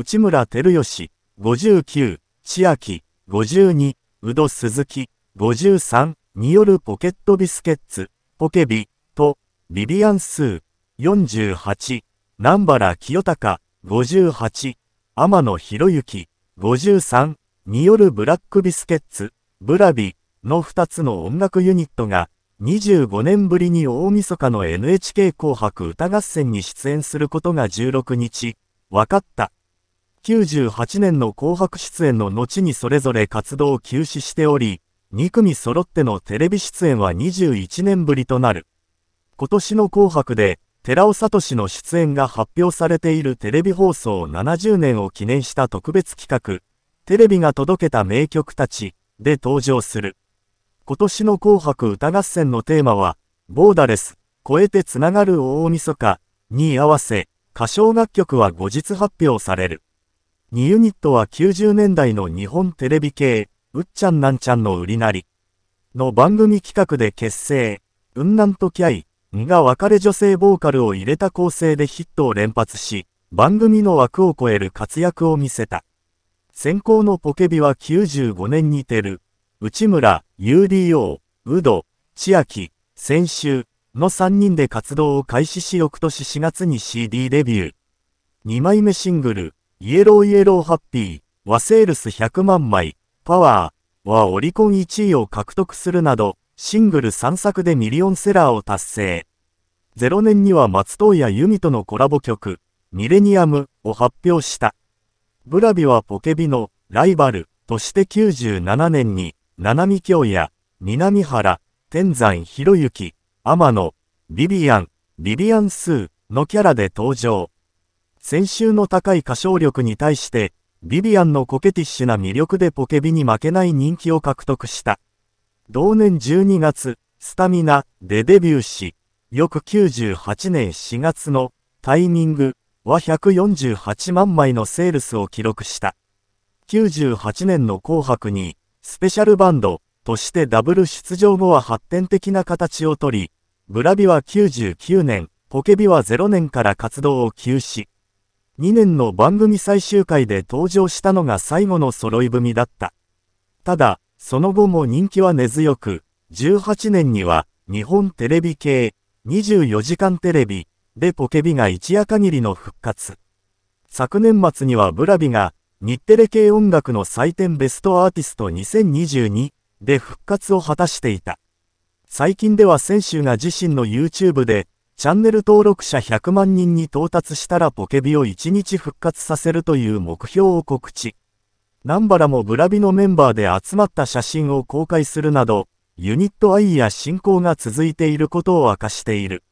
内村照義、59、千秋、52、宇戸鈴木、53によるポケットビスケッツ、ポケビ、と、ビビアンスー、48、南原清隆、58、天野博之、53によるブラックビスケッツ、ブラビの2つの音楽ユニットが、25年ぶりに大晦日の NHK 紅白歌合戦に出演することが16日、分かった。98年の紅白出演の後にそれぞれ活動を休止しており、2組揃ってのテレビ出演は21年ぶりとなる。今年の紅白で、寺尾聡の出演が発表されているテレビ放送70年を記念した特別企画、テレビが届けた名曲たちで登場する。今年の紅白歌合戦のテーマは、ボーダレス、超えてつながる大晦日に合わせ、歌唱楽曲は後日発表される。2ユニットは90年代の日本テレビ系、うっちゃんなんちゃんの売りなり、の番組企画で結成、うんなんときゃい、んが別れ女性ボーカルを入れた構成でヒットを連発し、番組の枠を超える活躍を見せた。先行のポケビは95年に出る、内村、UDO、ウド、千秋、先週の3人で活動を開始し翌年4月に CD デビュー。2枚目シングル、イエローイエローハッピーはセールス100万枚、パワーはオリコン1位を獲得するなど、シングル3作でミリオンセラーを達成。0年には松任谷由実とのコラボ曲、ミレニアムを発表した。ブラビはポケビのライバルとして97年に、七海京也、南原、天山博之、天野、ビビアン、ビビアンスーのキャラで登場。先週の高い歌唱力に対して、ビビアンのコケティッシュな魅力でポケビに負けない人気を獲得した。同年12月、スタミナでデビューし、翌98年4月のタイミングは148万枚のセールスを記録した。98年の紅白にスペシャルバンドとしてダブル出場後は発展的な形をとり、ブラビは99年、ポケビは0年から活動を休止。2年の番組最終回で登場したのが最後の揃い踏みだった。ただ、その後も人気は根強く、18年には日本テレビ系24時間テレビでポケビが一夜限りの復活。昨年末にはブラビが日テレ系音楽の祭典ベストアーティスト2022で復活を果たしていた。最近では選手が自身の YouTube でチャンネル登録者100万人に到達したらポケビを1日復活させるという目標を告知。南原もブラビのメンバーで集まった写真を公開するなど、ユニット愛や信仰が続いていることを明かしている。